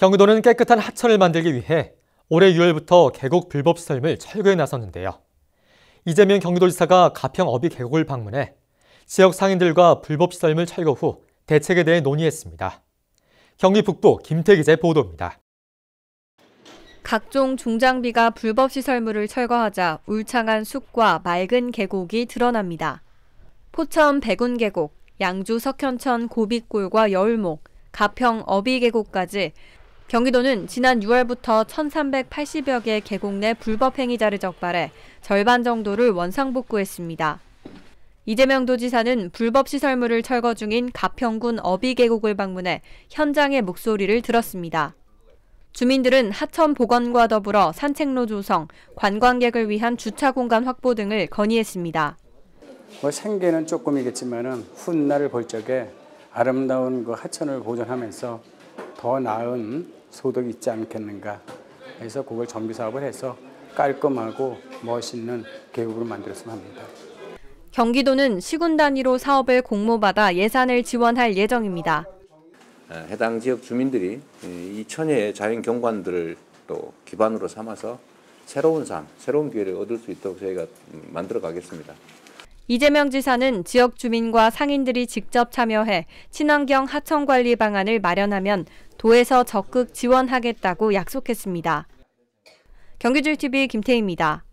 경기도는 깨끗한 하천을 만들기 위해 올해 6월부터 계곡 불법 시설물 철거에 나섰는데요. 이재명 경기도지사가 가평어비 계곡을 방문해 지역 상인들과 불법 시설물 철거 후 대책에 대해 논의했습니다. 경기 북부 김태기재 보도입니다. 각종 중장비가 불법 시설물을 철거하자 울창한 숲과 맑은 계곡이 드러납니다. 포천 백운 계곡, 양주 석현천 고빗골과 여울목, 가평 어비 계곡까지 경기도는 지난 6월부터 1,380여 개 계곡 내 불법 행위자를 적발해 절반 정도를 원상복구했습니다. 이재명 도지사는 불법 시설물을 철거 중인 가평군 어비 계곡을 방문해 현장의 목소리를 들었습니다. 주민들은 하천 복원과 더불어 산책로 조성, 관광객을 위한 주차 공간 확보 등을 건의했습니다. 뭐 생계는 조금이겠지만 훗날을 볼 적에 아름다운 그 하천을 보존하면서 더 나은 소득이 있지 않겠는가 해서 그걸 정비 사업을 해서 깔끔하고 멋있는 계곡을 만들었으면 합니다. 경기도는 시군 단위로 사업을 공모받아 예산을 지원할 예정입니다. 해당 지역 주민들이 이 천혜의 자연 경관들을 또 기반으로 삼아서 새로운 삶, 새로운 기회를 얻을 수 있도록 저희가 음, 만들어 가겠습니다. 이재명 지사는 지역 주민과 상인들이 직접 참여해 친환경 하천 관리 방안을 마련하면 도에서 적극 지원하겠다고 약속했습니다. 경기줄TV 김태희입니다.